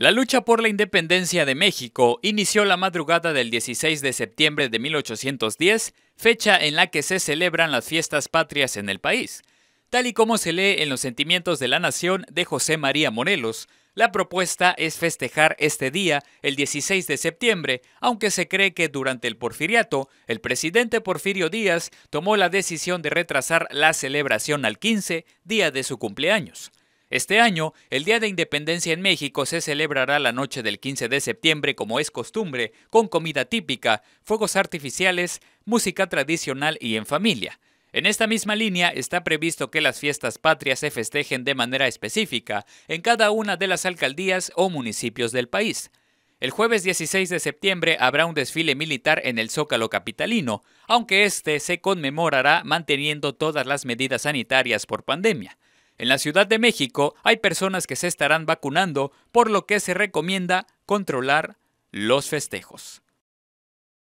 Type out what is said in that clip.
La lucha por la independencia de México inició la madrugada del 16 de septiembre de 1810, fecha en la que se celebran las fiestas patrias en el país, tal y como se lee en los sentimientos de la nación de José María Morelos. La propuesta es festejar este día, el 16 de septiembre, aunque se cree que durante el porfiriato, el presidente Porfirio Díaz tomó la decisión de retrasar la celebración al 15, día de su cumpleaños. Este año, el Día de Independencia en México se celebrará la noche del 15 de septiembre como es costumbre, con comida típica, fuegos artificiales, música tradicional y en familia. En esta misma línea está previsto que las fiestas patrias se festejen de manera específica en cada una de las alcaldías o municipios del país. El jueves 16 de septiembre habrá un desfile militar en el Zócalo capitalino, aunque este se conmemorará manteniendo todas las medidas sanitarias por pandemia. En la Ciudad de México hay personas que se estarán vacunando, por lo que se recomienda controlar los festejos.